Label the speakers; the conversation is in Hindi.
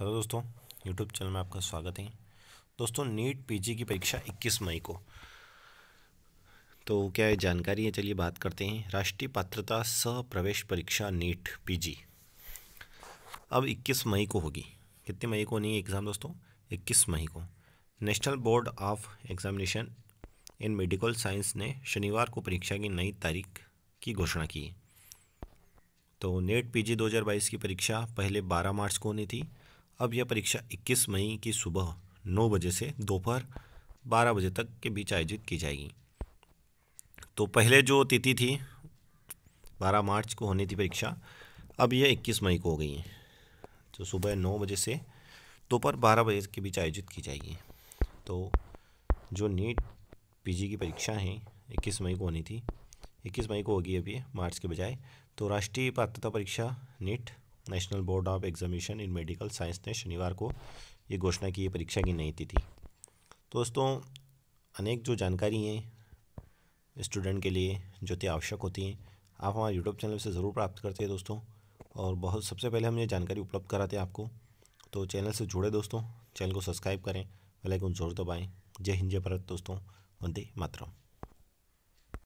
Speaker 1: हेलो दोस्तों यूट्यूब चैनल में आपका स्वागत है दोस्तों नीट पीजी की परीक्षा 21 मई को तो क्या है जानकारी है चलिए बात करते हैं राष्ट्रीय पात्रता सह प्रवेश परीक्षा नीट पीजी अब 21 मई को होगी कितने मई को नहीं एग्ज़ाम दोस्तों 21 मई को national board of examination in medical science ने शनिवार को परीक्षा की नई तारीख की घोषणा की तो नेट पीजी 2022 की परीक्षा पहले 12 मार्च को होनी थी अब यह परीक्षा 21 मई की सुबह 9 बजे से दोपहर 12 बजे तक के बीच आयोजित की जाएगी तो पहले जो तिथि थी 12 मार्च को होनी थी परीक्षा अब यह 21 मई को हो गई है तो सुबह 9 बजे से दोपहर 12 बजे के बीच आयोजित की जाएगी तो जो नीट पीजी की परीक्षा है 21 मई को होनी थी 21 मई को होगी अभी मार्च के बजाय तो राष्ट्रीय पात्रता परीक्षा NEET national board of examination in medical science ने शनिवार को ये घोषणा की ये परीक्षा की नई तिथि तो दोस्तों अनेक जो जानकारी हैं स्टूडेंट के लिए जो थे आवश्यक होती हैं आप हमारे यूट्यूब चैनल से ज़रूर प्राप्त करते हैं दोस्तों और बहुत सबसे पहले हम ये जानकारी उपलब्ध कराते हैं आपको तो चैनल से जुड़े दोस्तों चैनल को सब्सक्राइब करें बेल आइकन जरूर दबाएँ जय हिंद जय भारत दोस्तों वंदे मातरम